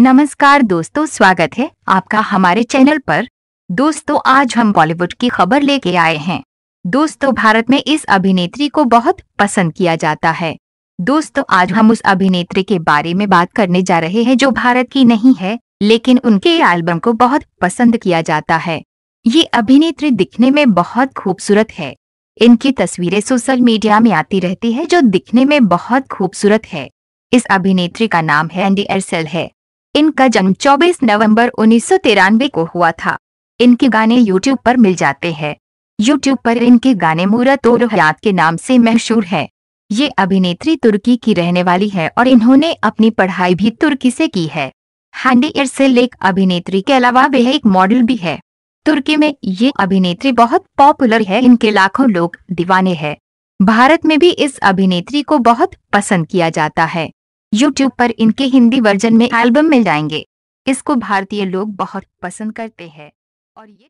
नमस्कार दोस्तों स्वागत है आपका हमारे चैनल पर दोस्तों आज हम बॉलीवुड की खबर लेके आए हैं दोस्तों भारत में इस अभिनेत्री को बहुत पसंद किया जाता है दोस्तों आज हम उस अभिनेत्री के बारे में बात करने जा रहे हैं जो भारत की नहीं है लेकिन उनके एल्बम को बहुत पसंद किया जाता है ये अभिनेत्री दिखने में बहुत खूबसूरत है इनकी तस्वीरें सोशल मीडिया में आती रहती है जो दिखने में बहुत खूबसूरत है इस अभिनेत्री का नाम है एंडी एरसेल है इनका जन्म 24 नवंबर उन्नीस को हुआ था इनके गाने YouTube पर मिल जाते हैं YouTube पर इनके गाने मूरत और हयात के नाम से मशहूर है ये अभिनेत्री तुर्की की रहने वाली है और इन्होंने अपनी पढ़ाई भी तुर्की से की है हैंडी इरसेल एक अभिनेत्री के अलावा वह एक मॉडल भी है तुर्की में ये अभिनेत्री बहुत पॉपुलर है इनके लाखों लोग दीवाने हैं भारत में भी इस अभिनेत्री को बहुत पसंद किया जाता है यूट्यूब पर इनके हिंदी वर्जन में एल्बम मिल जाएंगे इसको भारतीय लोग बहुत पसंद करते हैं और ये